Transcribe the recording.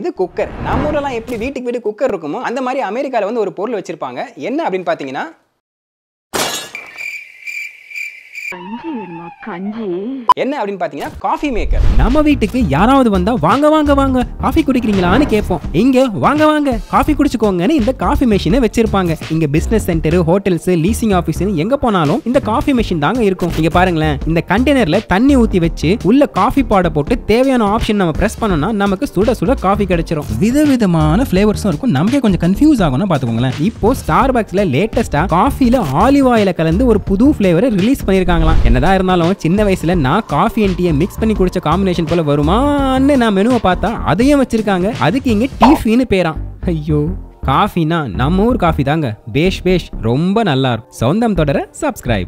இது குக்கர் நம்ம ஊரெல்லாம் எப்படி வீட்டுக்கு வீடு குக்கர் இருக்குமோ அந்த மாதிரி அமெரிக்காவில் வந்து ஒரு பொருள் வச்சிருப்பாங்க என்ன அப்படின்னு பார்த்தீங்கன்னா என்ன அப்படின்னு பாத்தீங்கன்னா காஃபி மேக்கர் நம்ம வீட்டுக்கு யாராவது வந்தா வாங்க வாங்க வாங்க காஃபி குடிக்கிறீங்களான்னு கேட்போம் இங்க வாங்க வாங்க காஃபி குடிச்சுக்கோங்கன்னு இந்த காஃபி மெஷினை வச்சிருப்பாங்க இங்க business centre hotels leasing office எங்க போனாலும் இந்த காஃபி மெஷின் தாங்க இருக்கும் இங்க பாருங்களேன் இந்த கண்டெய்னர்ல தண்ணி ஊத்தி வச்சு உள்ள காஃபி பாட போட்டு தேவையான ஆப்ஷன் நம்ம பிரஸ் பண்ணோம்னா நமக்கு சுட சுட காஃபி கிடைச்சிரும் விதவிதமான ஃபிளேவர்ஸும் இருக்கும் நமக்கே கொஞ்சம் கன்ஃபியூஸ் ஆகும்னா பாத்துக்கோங்களேன் இப்போ ஸ்டார் பாக்ஸ்ல லேட்டஸ்டா காஃபில ஆலிவ் ஆயில கலந்து ஒரு புது ஃபிளேவரை ரிலீஸ் பண்ணிருக்காங்க சொல்கிறாங்களாம் என்னதான் இருந்தாலும் சின்ன வயசில் நான் காஃபி அண்ட் டீயை மிக்ஸ் பண்ணி குடிச்ச காம்பினேஷன் போல வருமான்னு நான் மெனுவை பார்த்தா அதையும் வச்சிருக்காங்க அதுக்கு இங்கே டீஃபின்னு பேரான் ஐயோ காஃபினா நம்ம ஊர் காஃபி தாங்க பேஷ் பேஷ் ரொம்ப நல்லா இருக்கும் சொந்தம் தொடர சப்ஸ்கிரைப்